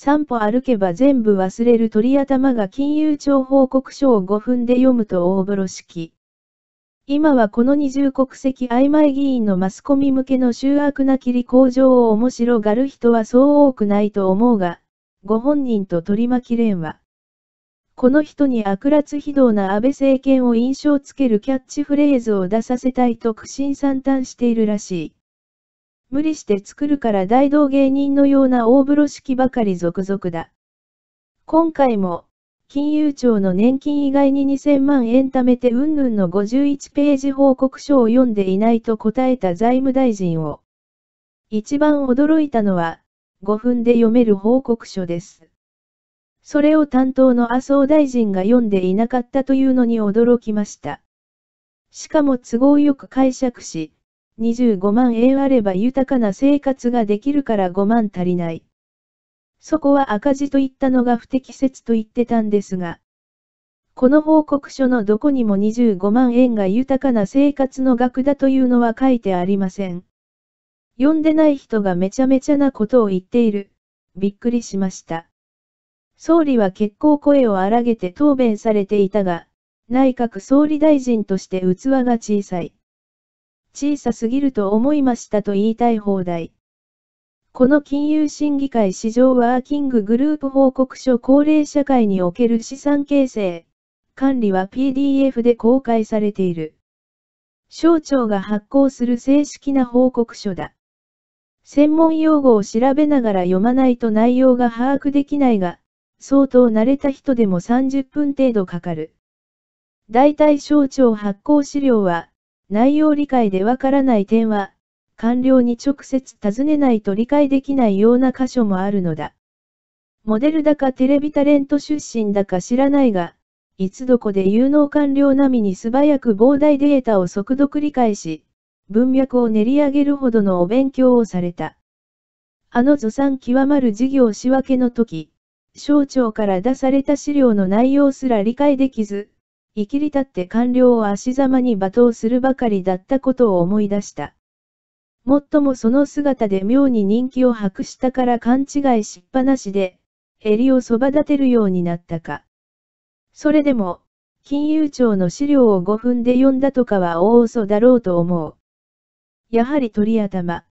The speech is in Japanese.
散歩歩けば全部忘れる鳥頭が金融庁報告書を5分で読むと大風呂敷。今はこの二重国籍曖昧議員のマスコミ向けの醜悪な切り工場を面白がる人はそう多くないと思うが、ご本人と取り巻き連は。この人に悪辣非道な安倍政権を印象つけるキャッチフレーズを出させたいと苦心惨憺しているらしい。無理して作るから大道芸人のような大風呂敷ばかり続々だ。今回も、金融庁の年金以外に2000万円貯めてうんぬんの51ページ報告書を読んでいないと答えた財務大臣を。一番驚いたのは、5分で読める報告書です。それを担当の麻生大臣が読んでいなかったというのに驚きました。しかも都合よく解釈し、25万円あれば豊かな生活ができるから5万足りない。そこは赤字と言ったのが不適切と言ってたんですが、この報告書のどこにも25万円が豊かな生活の額だというのは書いてありません。読んでない人がめちゃめちゃなことを言っている。びっくりしました。総理は結構声を荒げて答弁されていたが、内閣総理大臣として器が小さい。小さすぎると思いましたと言いたい放題。この金融審議会市場ワーキンググループ報告書高齢社会における資産形成、管理は PDF で公開されている。省庁が発行する正式な報告書だ。専門用語を調べながら読まないと内容が把握できないが、相当慣れた人でも30分程度かかる。大体省庁発行資料は、内容理解でわからない点は、官僚に直接尋ねないと理解できないような箇所もあるのだ。モデルだかテレビタレント出身だか知らないが、いつどこで有能官僚並みに素早く膨大データを速読理解し、文脈を練り上げるほどのお勉強をされた。あの助産極まる事業仕分けの時、省庁から出された資料の内容すら理解できず、生きり立って官僚を足ざまに罵倒するばかりだったことを思い出した。もっともその姿で妙に人気を博したから勘違いしっぱなしで、襟をそば立てるようになったか。それでも、金融庁の資料を5分で読んだとかは大嘘だろうと思う。やはり鳥頭。